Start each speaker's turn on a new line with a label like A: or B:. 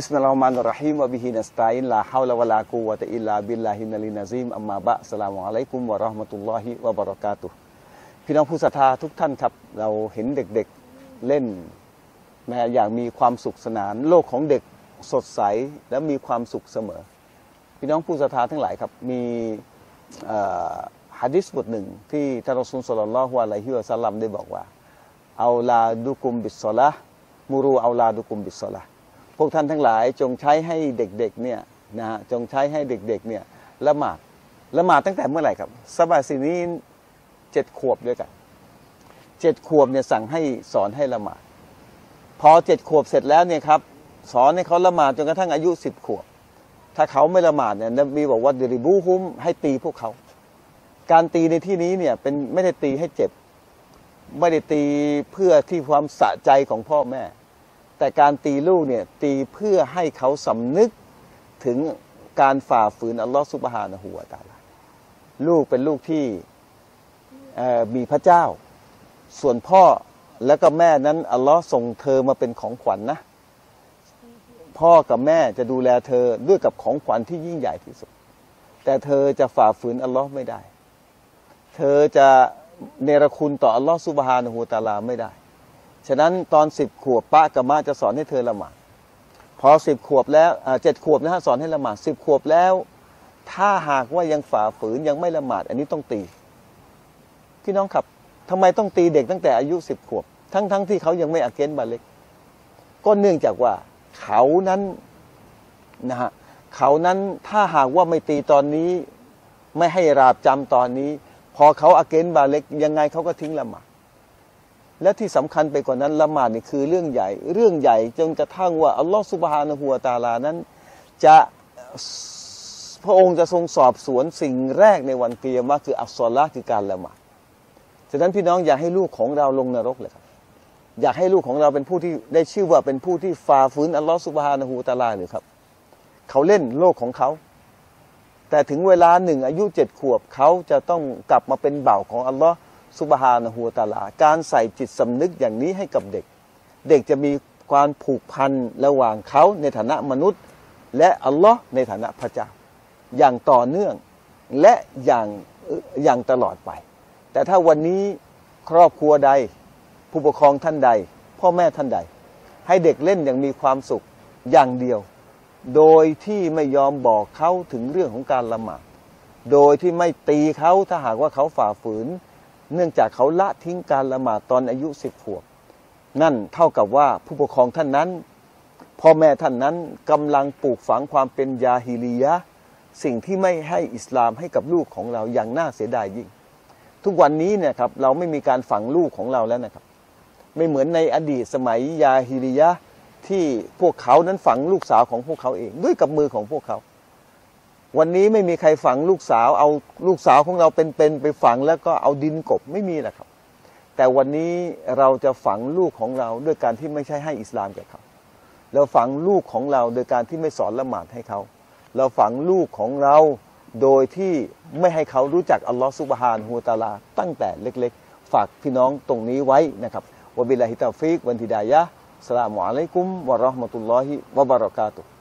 A: b ิ s m i l l a h มาน a ร m a n i r r a h i m wa b น h i n a s t a ล n l าว a ะ l a wa ก a ว u ต w อิลลาบิลลาฮิน i ลิ l ซ n มอั m มาบ a ba สลามุอะลัยกุมวะราะห์มะตุลลอฮิวะบะเราะกาตุพี่น้องผู้ศรัทธาทุกท่านครับ เราเห็นเด็กๆ เล่นแม้อย่างมีความสุขสนาน โลกของเด็กสดใส และมีความสุขเสมอ พี่น้องผู้ศรัทธาทั้งหลายครับ มีฮะดิษบทหนึ่ง ที่ท่านรอซูล็อลลัลฮวอไลฮิวะซัลลัมได้บอกว่า เอาลาดุกุมบิสซอล์มุรูเอาลาดุกุมบิศศอล์พวกท่านทั้งหลายจงใช้ให้เด็ก ๆ เนี่ยนะฮะจงใช้ให้เด็กๆ เนี่ยละหมาดละหมาดตั้งแต่เมื่อไหร่ครับสบาสินี้เจ็ดขวบด้วยกันเจ็ดขวบเนี่ย สั่งให้สอนให้ละหมาดพอเจ็ดขวบเสร็จแล้วเนี่ยครับ สอนให้เขาละหมาดจนกระทั่งอายุสิบขวบ ถ้าเขาไม่ละหมาดเนี่ยนบีบอกว่า ดิริบูฮุม ให้ตีพวกเขาการตีในที่นี้เนี่ย เป็นไม่ได้ตีให้เจ็บ ไม่ได้ตีเพื่อที่ความสะใจของพ่อแม่แต่การตีลูกเนี่ย ตีเพื่อให้เขาสำนึกถึงการฝ่าฝืนอัลลอฮฺสุบฮานะหัวตาลา ลูกเป็นลูกที่มีพระเจ้า ส่วนพ่อและก็แม่นั้นอัลลอฮ์ส่งเธอมาเป็นของขวัญนนะ พ่อกับแม่จะดูแลเธอด้วยกับของขวัญที่ยิ่งใหญ่ที่สุด แต่เธอจะฝ่าฝืนอัลลอฮ์ไม่ได้ เธอจะ เนรคุณต่ออัลลอฮ์สุบฮานะฮูตาลาไม่ได้ฉะนั้นตอนสิบขวบป้ากับมาจะสอนให้เธอละหมาดพอสิบขวบแล้วเจ็ดขวบนะฮะสอนให้ละหมาดสิบขวบแล้วถ้าหากว่ายังฝ่าฝืนยังไม่ละหมาด อันนี้ต้องตีพี่น้องครับทำไมต้องตีเด็กตั้งแต่อายุสิบขวบทั้งๆทที่เขายังไม่อาเกนบาเล็กก็เนื่องจากว่าเขานั้นนะฮะเขานั้นถ้าหากว่าไม่ตีตอนนี้ไม่ให้ราบจำตอนนี้ พอเขาอาเกนบาเล็ก ยังไงเขาก็ทิ้งละหมาดและที่สำคัญไปกว่านั้นละหมาดนี่คือเรื่องใหญ่ เรื่องใหญ่จนกระทั่งว่าอัลลอฮฺสุบฮานะฮัวตาลา นั้น จะพระองค์จะทรงสอบสวนสิ่งแรกในวันเกียรมาคืออัลซอลาคือการละหมาดฉะนั้นพี่น้องอย่าให้ลูกของเราลงนรกเลยครับ อยากให้ลูกของเราเป็นผู้ที่ได้ชื่อว่าเป็นผู้ที่ฝ่าฝืนอัลลอฮฺสุบฮานะฮูตาลาหรือครับเขาเล่นโลกของเขา แต่ถึงเวลาหนึ่งอายุเจ็ดขวบเขาจะต้องกลับมาเป็นเบ่าของอัลลอฮ์สุบฮานะัวตาลา การใส่จิตสำนึกอย่างนี้ให้กับเด็ก เด็กจะมีความผูกพันระหว่างเขาในฐานะมนุษย์ และอัลลอฮ์ในฐานะพระเจ้าอย่างต่อเนื่องและอย่างอย่างตลอดไป แต่ถ้าวันนี้ครอบครัวใด ผู้ปกครองท่านใด พ่อแม่ท่านใด ให้เด็กเล่นอย่างมีความสุขอย่างเดียว โดยที่ไม่ยอมบอกเขาถึงเรื่องของการละหมาดโดยที่ไม่ตีเขาถ้าหากว่าเขาฝ่าฝืนเนื่องจากเขาละทิ้งการละหมาดตอนอายุสิบขวบ นั่นเท่ากับว่าผู้ปกครองท่านนั้นพ่อแม่ท่านนั้นกำลังปลูกฝังความเป็นยาฮิลียะ สิ่งที่ไม่ให้อิสลามให้กับลูกของเราอย่างน่าเสียดายยิ่ง ทุกวันนี้เนี่ยครับเราไม่มีการฝังลูกของเราแล้วนะครับ ไม่เหมือนในอดีตสมัยยาฮิลียะที่พวกเขานั้นฝังลูกสาวของพวกเขาเอง ด้วยกับมือของพวกเขาวันนี้ไม่มีใครฝังลูกสาวเอาลูกสาวของเราเป็นๆไปฝังแล้วก็เอาดินกบไม่มีแหละครับ แต่วันนี้เราจะฝังลูกของเรา ด้วยการที่ไม่ใช่ให้อิสลามแก่เขาเราฝังลูกของเราโดยการที่ไม่สอนละหมาดให้เขาเราฝังลูกของเราโดยที่ไม่ให้เขารู้จักอัลลอฮฺสุบฮานฮูตาลาตั้งแต่เล็ก ๆ ฝากพี่น้องตรงนี้ไว้นะครับวบิลลาฮิตาฟิกวันทิดายะสลามุอะลัยกุมวะราะห์มะตุลลอฮิวะบะเราะกาตุฮ